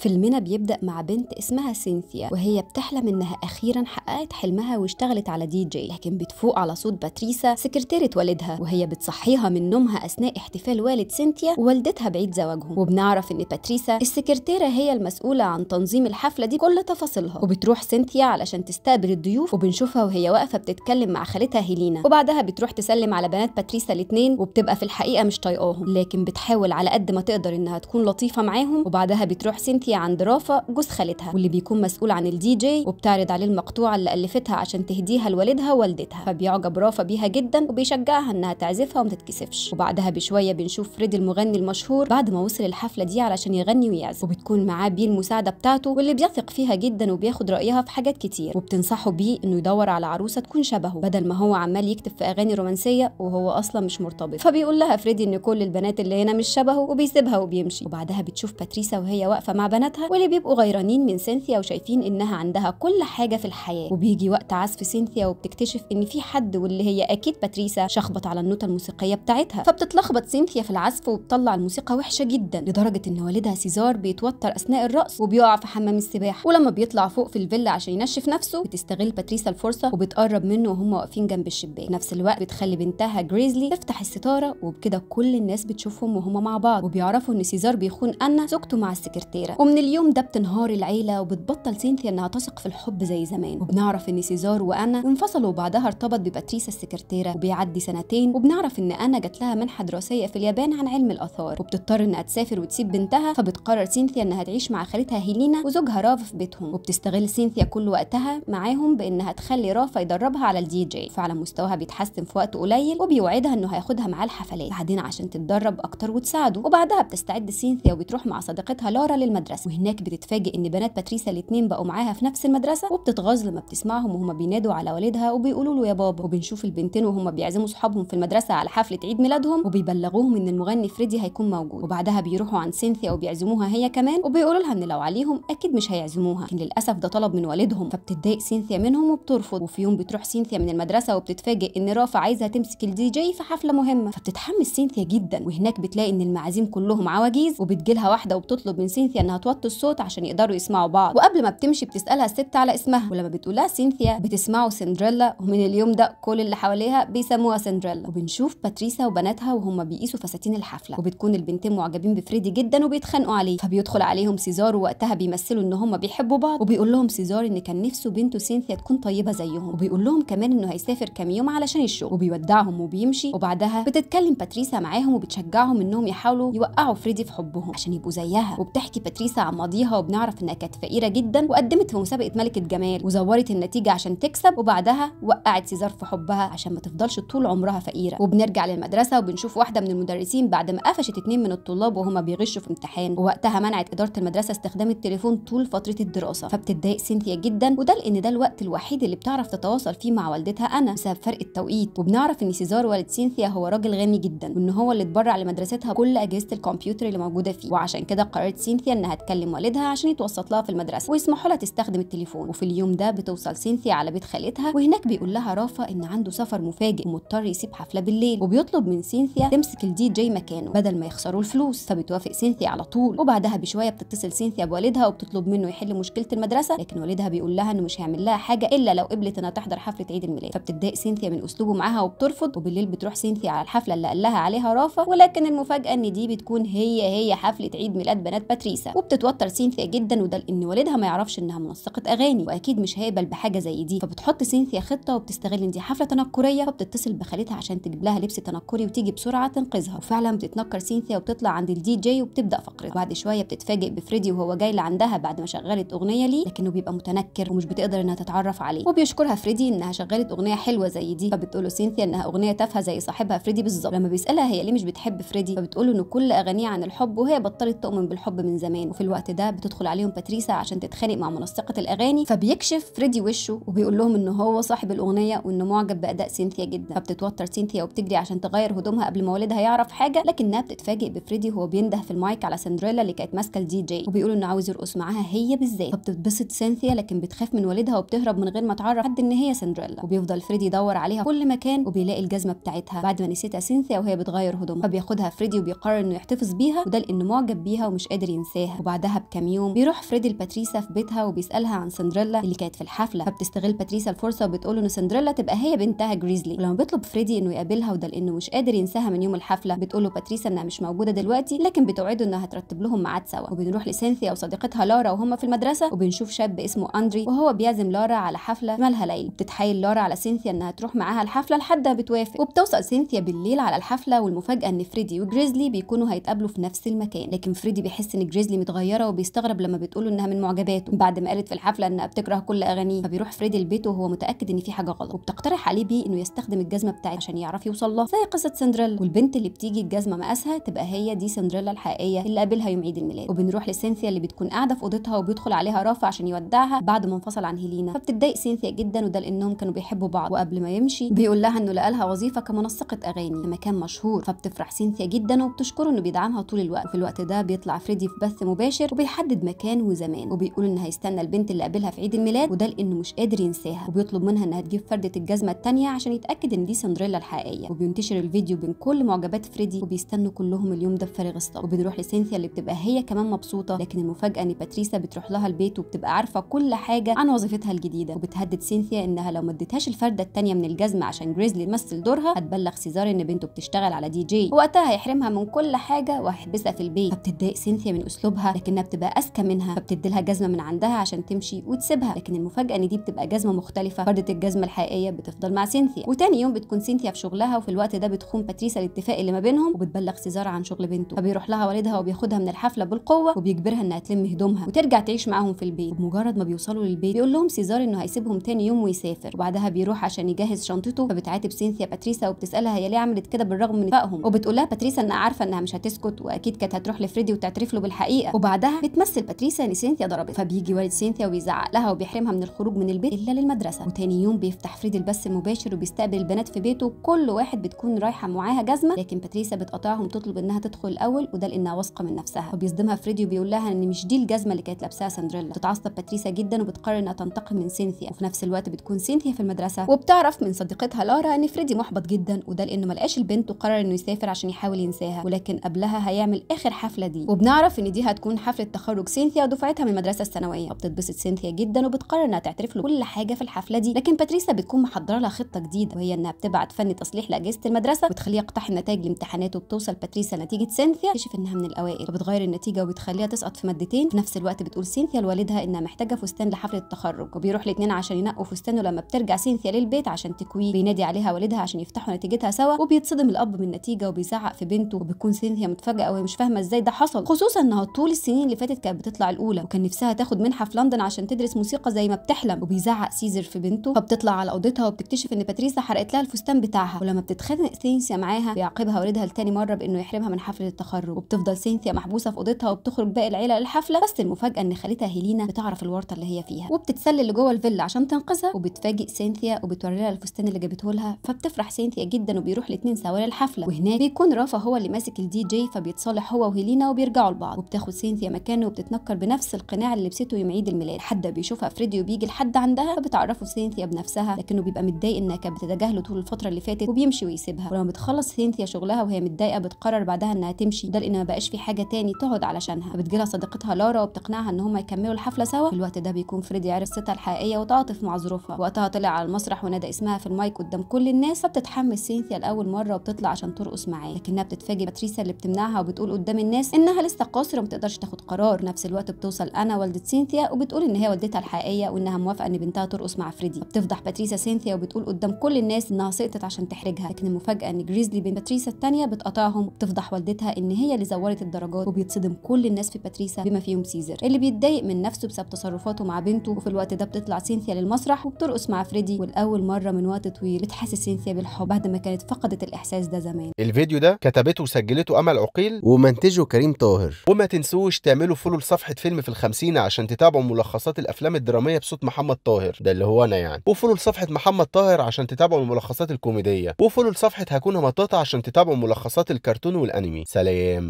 فيلمنا بيبدأ مع بنت اسمها سينثيا وهي بتحلم إنها أخيرا حققت حلمها واشتغلت على دي جي لكن بتفوق على صوت باتريسا سكرتيرة والدها وهي بتصحيها من نومها أثناء احتفال والد سينثيا ووالدتها بعيد زواجهم وبنعرف إن باتريسا السكرتيرة هي المسؤولة عن تنظيم الحفلة دي كل تفاصيلها وبتروح سينثيا علشان تستقبل الضيوف وبنشوفها وهي واقفة بتتكلم مع خالتها هيلينا وبعدها بتروح تسلم على بنات باتريسا الاثنين وبتبقى في الحقيقة مش طايقاهم لكن بتحاول على قد ما تقدر إنها تكون لطيفة معاهم وبعدها بتروح سينثيا تحكي عند درافة جوز خالتها واللي بيكون مسؤول عن الدي جي وبتعرض عليه المقطوعة اللي ألفتها عشان تهديها لوالدها ووالدتها فبيعجب رافا بيها جدا وبيشجعها إنها تعزفها ومتتكسفش وبعدها بشوية بنشوف فريدي المغني المشهور بعد ما وصل الحفلة دي علشان يغني ويعزف وبتكون معاه بيه المساعدة بتاعته واللي بيثق فيها جدا وبياخد رأيها في حاجات كتير وبتنصحه بيه إنه يدور على عروسة تكون شبهه بدل ما هو عمال يكتب في أغاني رومانسية وهو أصلا مش مرتبط فبيقول لها فريدي إن كل البنات اللي هنا مش شبهه وبيسيبها وبيمشي وبعدها بتشوف باتريسا وهي واقفة مع بنات بناتها واللي بيبقوا غيرانين من سينثيا وشايفين انها عندها كل حاجه في الحياه وبيجي وقت عزف سينثيا وبتكتشف ان في حد واللي هي اكيد باتريسا شخبط على النوتة الموسيقيه بتاعتها فبتتلخبط سينثيا في العزف وبتطلع الموسيقى وحشه جدا لدرجه ان والدها سيزار بيتوتر اثناء الرقص وبيقع في حمام السباحه ولما بيطلع فوق في الفيلا عشان ينشف نفسه بتستغل باتريسا الفرصه وبتقرب منه وهم واقفين جنب الشباك نفس الوقت بتخلي بنتها جريزلي تفتح الستاره وبكده كل الناس بتشوفهم وهما مع بعض وبيعرفوا ان سيزار بيخون انا زوجته مع السكرتيره ومن اليوم ده بتنهار العيله وبتبطل سينثيا انها تثق في الحب زي زمان وبنعرف ان سيزار وانا انفصلوا وبعدها ارتبط بباتريسا السكرتيره وبيعدي سنتين وبنعرف ان انا جات لها منحه دراسيه في اليابان عن علم الاثار وبتضطر انها تسافر وتسيب بنتها فبتقرر سينثيا انها تعيش مع خالتها هيلينا وزوجها راف في بيتهم وبتستغل سينثيا كل وقتها معاهم بانها تخلي رافا يدربها على الدي جي فعلا مستواها بيتحسن في وقت قليل وبيوعدها انه هياخدها معاه الحفلات بعدين عشان تتدرب اكتر وتساعده وبعدها بتستعد سينثيا وبتروح مع صديقتها لارا للمدرسه المدرسه وهناك بتتفاجئ ان بنات باتريسا الاثنين بقوا معاها في نفس المدرسه وبتتغاظ لما بتسمعهم وهما بينادوا على والدها وبيقولوا له يا بابا وبنشوف البنتين وهما بيعزموا صحابهم في المدرسه على حفله عيد ميلادهم وبيبلغوهم ان المغني فريدي هيكون موجود وبعدها بيروحوا عند سينثيا وبيعزموها هي كمان وبيقولوا لها ان لو عليهم اكيد مش هيعزموها لكن للاسف ده طلب من والدهم فبتتضايق سينثيا منهم وبترفض وفي يوم بتروح سينثيا من المدرسه وبتتفاجئ ان رافا عايزه تمسك الدي جي في حفله مهمه فبتتحمس سينثيا جدا وهناك بتلاقي ان المعازيم كلهم عواجيز وبتجيلها واحده وبتطلب من سينثيا انها بتوطي الصوت عشان يقدروا يسمعوا بعض وقبل ما بتمشي بتسالها الست على اسمها ولما بتقولها سينثيا بتسمعوا سندريلا ومن اليوم ده كل اللي حواليها بيسموها سندريلا وبنشوف باتريسا وبناتها وهم بيقيسوا فساتين الحفله وبتكون البنتين معجبين بفريدي جدا وبيتخانقوا عليه فبيدخل عليهم سيزار وقتها بيمثلوا ان هم بيحبوا بعض وبيقول لهم سيزار ان كان نفسه بنته سينثيا تكون طيبه زيهم وبيقول لهم كمان انه هيسافر كام يوم علشان الشغل وبيودعهم وبيمشي وبعدها بتتكلم باتريسا معاهم وبتشجعهم انهم يحاولوا يوقعوا فريدي في حبهم عشان يبقوا زيها وبتحكي باتريسا حديثة عن ماضيها وبنعرف إنها كانت فقيرة جدا وقدمت في مسابقة ملكة جمال وزورت النتيجة عشان تكسب وبعدها وقعت سيزار في حبها عشان ما تفضلش طول عمرها فقيرة وبنرجع للمدرسة وبنشوف واحدة من المدرسين بعد ما قفشت اتنين من الطلاب وهما بيغشوا في امتحان ووقتها منعت إدارة المدرسة استخدام التليفون طول فترة الدراسة فبتتضايق سينثيا جدا وده لأن ده الوقت الوحيد اللي بتعرف تتواصل فيه مع والدتها أنا بسبب فرق التوقيت وبنعرف إن سيزار والد سينثيا هو راجل غني جدا وإن هو اللي اتبرع لمدرستها كل أجهزة الكمبيوتر اللي موجودة فيه وعشان كده قررت سينثيا إنها تكلم والدها عشان يتوسط لها في المدرسه ويسمحوا لها تستخدم التليفون وفي اليوم ده بتوصل سينثيا على بيت خالتها وهناك بيقول لها رافا ان عنده سفر مفاجئ ومضطر يسيب حفله بالليل وبيطلب من سينثيا تمسك الدي جي مكانه بدل ما يخسروا الفلوس فبتوافق سينثيا على طول وبعدها بشويه بتتصل سينثيا بوالدها وبتطلب منه يحل مشكله المدرسه لكن والدها بيقول لها انه مش هيعمل لها حاجه الا لو قبلت انها تحضر حفله عيد الميلاد فبتتضايق سينثيا من اسلوبه معاها وبترفض وبالليل بتروح سينثيا على الحفله اللي قال لها عليها رافا ولكن المفاجاه ان دي بتكون هي هي حفله عيد ميلاد بنات باتريسا بتتوتر سينثيا جدا وده لان والدها ما يعرفش انها منسقه اغاني واكيد مش هيقبل بحاجه زي دي فبتحط سينثيا خطه وبتستغل ان دي حفله تنكريه فبتتصل بخالتها عشان تجيب لها لبس تنكري وتيجي بسرعه تنقذها وفعلا بتتنكر سينثيا وبتطلع عند الدي جي وبتبدا فقرتها وبعد شويه بتتفاجئ بفريدي وهو جاي لعندها بعد ما شغلت اغنيه ليه لكنه بيبقى متنكر ومش بتقدر انها تتعرف عليه وبيشكرها فريدي انها شغلت اغنيه حلوه زي دي فبتقول له سينثيا انها اغنيه تافهه زي صاحبها فريدي بالظبط لما بيسالها هي ليه مش بتحب فريدي فبتقول له ان كل اغانيه عن الحب وهي بطلت تؤمن بالحب من زمان في الوقت ده بتدخل عليهم باتريسا عشان تتخانق مع منسقة الأغاني فبيكشف فريدي وشه وبيقول لهم إن هو صاحب الأغنية وإنه معجب بأداء سينثيا جدا فبتتوتر سينثيا وبتجري عشان تغير هدومها قبل ما والدها يعرف حاجة لكنها بتتفاجئ بفريدي وهو بينده في المايك على سندريلا اللي كانت ماسكة الدي جي وبيقول إنه عاوز يرقص معاها هي بالذات فبتتبسط سينثيا لكن بتخاف من والدها وبتهرب من غير ما تعرف حد إن هي سندريلا وبيفضل فريدي يدور عليها كل مكان وبيلاقي الجزمة بتاعتها بعد ما نسيتها سينثيا وهي بتغير هدومها فبياخدها فريدي وبيقرر إنه يحتفظ بيها وده لأنه معجب بيها ومش قادر ينساها وبعدها بكام يوم بيروح فريدي لباتريسا في بيتها وبيسالها عن سندريلا اللي كانت في الحفله فبتستغل باتريسا الفرصه وبتقول له ان سندريلا تبقى هي بنتها جريزلي ولما بيطلب فريدي انه يقابلها وده لانه مش قادر ينساها من يوم الحفله بتقول له باتريسا انها مش موجوده دلوقتي لكن بتوعده انها هترتب لهم ميعاد سوا وبنروح لسينثيا وصديقتها لارا وهما في المدرسه وبنشوف شاب اسمه اندري وهو بيعزم لارا على حفله مالها ليل بتتحايل لارا على سينثيا انها تروح معاها الحفله لحد ما بتوافق وبتوصل سينثيا بالليل على الحفله والمفاجاه ان فريدي وجريزلي بيكونوا هيتقابلوا في نفس المكان لكن فريدي بيحس ان جريزلي متغير صغيره وبيستغرب لما بتقوله انها من معجباته بعد ما قالت في الحفله انها بتكره كل اغانيه فبيروح فريدي البيت وهو متاكد ان في حاجه غلط وبتقترح عليه بيه انه يستخدم الجزمه بتاعته عشان يعرف يوصل لها زي قصه سندريلا والبنت اللي بتيجي الجزمه مقاسها تبقى هي دي سندريلا الحقيقيه اللي قابلها يوم عيد الميلاد وبنروح لسينثيا اللي بتكون قاعده في اوضتها وبيدخل عليها رافع عشان يودعها بعد ما انفصل عن هيلينا فبتضايق سينثيا جدا وده لانهم كانوا بيحبوا بعض وقبل ما يمشي بيقول لها انه لقى لها وظيفه كمنسقه اغاني في مكان مشهور فبتفرح سينثيا جدا وبتشكره انه بيدعمها طول الوقت وفي الوقت ده بيطلع فريدي في بث مباشر مباشر وبيحدد مكان وزمان وبيقول ان هيستنى البنت اللي قابلها في عيد الميلاد وده لانه مش قادر ينساها وبيطلب منها انها تجيب فردة الجزمة التانية عشان يتأكد ان دي سندريلا الحقيقية وبينتشر الفيديو بين كل معجبات فريدي وبيستنوا كلهم اليوم ده بفارغ الصبر وبنروح لسينثيا اللي بتبقى هي كمان مبسوطة لكن المفاجأة ان باتريسا بتروح لها البيت وبتبقى عارفة كل حاجة عن وظيفتها الجديدة وبتهدد سينثيا انها لو ما اديتهاش الفردة التانية من الجزمة عشان جريزلي تمثل دورها هتبلغ سيزار ان بنته بتشتغل على دي جي وقتها هيحرمها من كل حاجة وهيحبسها في البيت فبتتضايق سينثيا من اسلوبها لكنها بتبقى اذكى منها فبتدي لها جزمه من عندها عشان تمشي وتسيبها لكن المفاجاه ان دي بتبقى جزمه مختلفه فردة الجزمه الحقيقيه بتفضل مع سينثيا وتاني يوم بتكون سينثيا في شغلها وفي الوقت ده بتخون باتريسا الاتفاق اللي ما بينهم وبتبلغ سيزار عن شغل بنته فبيروح لها والدها وبياخدها من الحفله بالقوه وبيجبرها انها تلم هدومها وترجع تعيش معاهم في البيت وبمجرد ما بيوصلوا للبيت بيقول لهم سيزار انه هيسيبهم تاني يوم ويسافر وبعدها بيروح عشان يجهز شنطته فبتعاتب سينثيا باتريسا وبتسالها هي ليه عملت كده بالرغم من اتفاقهم وبتقول لها باتريسا انها عارفه انها مش هتسكت واكيد كانت هتروح لفريدي وتعترف له بالحقيقه وبعدها بتمثل باتريسا ان سينثيا ضربت فبيجي والد سينثيا وبيزعق لها وبيحرمها من الخروج من البيت الا للمدرسه وتاني يوم بيفتح فريد البث المباشر وبيستقبل البنات في بيته كل واحد بتكون رايحه معاها جزمه لكن باتريسا بتقاطعهم تطلب انها تدخل الاول وده لانها واثقه من نفسها وبيصدمها فريدي وبيقول لها ان مش دي الجزمه اللي كانت لابساها سندريلا بتتعصب باتريسا جدا وبتقرر انها تنتقم من سينثيا وفي نفس الوقت بتكون سينثيا في المدرسه وبتعرف من صديقتها لارا ان فريدي محبط جدا وده لانه ما لقاش البنت وقرر انه يسافر عشان يحاول ينساها ولكن قبلها هيعمل اخر حفله دي وبنعرف ان دي هتكون من حفلة تخرج سينثيا ودفعتها من المدرسة الثانوية وبتتبسط سينثيا جدا وبتقرر انها تعترف له كل حاجة في الحفلة دي لكن باتريسا بتكون محضرة لها خطة جديدة وهي انها بتبعت فني تصليح لأجهزة المدرسة وبتخليها يقتحم نتائج الامتحانات وبتوصل باتريسا نتيجة سينثيا تكتشف انها من الاوائل فبتغير النتيجة وبتخليها تسقط في مادتين في نفس الوقت بتقول سينثيا لوالدها انها محتاجة فستان لحفلة التخرج وبيروح الاثنين عشان ينقوا فستانه لما بترجع سينثيا للبيت عشان تكويه بينادي عليها والدها عشان يفتحوا نتيجتها سوا وبيتصدم الاب من النتيجة وبيزعق في بنته وبتكون سينثيا متفاجئة وهي مش فاهمة ازاي ده حصل خصوصا انها طول السنين اللي فاتت كانت بتطلع الاولى وكان نفسها تاخد منحه في لندن عشان تدرس موسيقى زي ما بتحلم وبيزعق سيزر في بنته فبتطلع على اوضتها وبتكتشف ان باتريسا حرقت لها الفستان بتاعها ولما بتتخانق سينسيا معاها بيعاقبها والدها لتاني مره بانه يحرمها من حفله التخرج وبتفضل سينثيا محبوسه في اوضتها وبتخرج باقي العيله للحفله بس المفاجاه ان خالتها هيلينا بتعرف الورطه اللي هي فيها وبتتسلل لجوه الفيلا عشان تنقذها وبتفاجئ سينثيا وبتوري لها الفستان اللي جابته لها فبتفرح سينثيا جدا وبيروح الاثنين سوا للحفله وهناك بيكون رافا هو اللي ماسك الدي جي فبيتصالح هو وهيلينا وبيرجعوا لبعض وبتاخد سينثيا مكانه وبتتنكر بنفس القناع اللي لبسته يوم عيد الميلاد حد بيشوفها فريدي وبيجي لحد عندها فبتعرفه سينثيا بنفسها لكنه بيبقى متضايق انها كانت بتتجاهله طول الفتره اللي فاتت وبيمشي ويسيبها ولما بتخلص سينثيا شغلها وهي متضايقه بتقرر بعدها انها تمشي ده لان ما بقاش في حاجه تاني تقعد علشانها بتجيلها صديقتها لارا وبتقنعها ان هما يكملوا الحفله سوا في الوقت ده بيكون فريدي عرف ستها الحقيقيه وتعاطف مع ظروفها وقتها طلع على المسرح ونادى اسمها في المايك قدام كل الناس فبتتحمس سينثيا لاول مره وبتطلع عشان ترقص معاه لكنها بتتفاجئ باتريسا اللي بتمنعها وبتقول قدام الناس انها لسه قاصره وما تقدرش تقدرش تاخد قرار نفس الوقت بتوصل انا والدة سينثيا وبتقول ان هي والدتها الحقيقيه وانها موافقه ان بنتها ترقص مع فريدي بتفضح باتريسا سينثيا وبتقول قدام كل الناس انها سقطت عشان تحرجها لكن المفاجاه ان جريزلي بين باتريسا الثانيه بتقاطعهم وبتفضح والدتها ان هي اللي زورت الدرجات وبيتصدم كل الناس في باتريسا بما فيهم سيزر اللي بيتضايق من نفسه بسبب تصرفاته مع بنته وفي الوقت ده بتطلع سينثيا للمسرح وبترقص مع فريدي والاول مره من وقت طويل بتحسس سينثيا بالحب بعد ما كانت فقدت الاحساس ده زمان الفيديو ده كتبته وسجلته امل عقيل ومنتجه كريم طاهر وما تنسوش تحبوش تعملوا فولو لصفحه فيلم في الخمسين عشان تتابعوا ملخصات الافلام الدراميه بصوت محمد طاهر ده اللي هو انا يعني وفولو لصفحه محمد طاهر عشان تتابعوا الملخصات الكوميديه وفولو لصفحه هكون مطاطه عشان تتابعوا ملخصات الكرتون والانمي سلام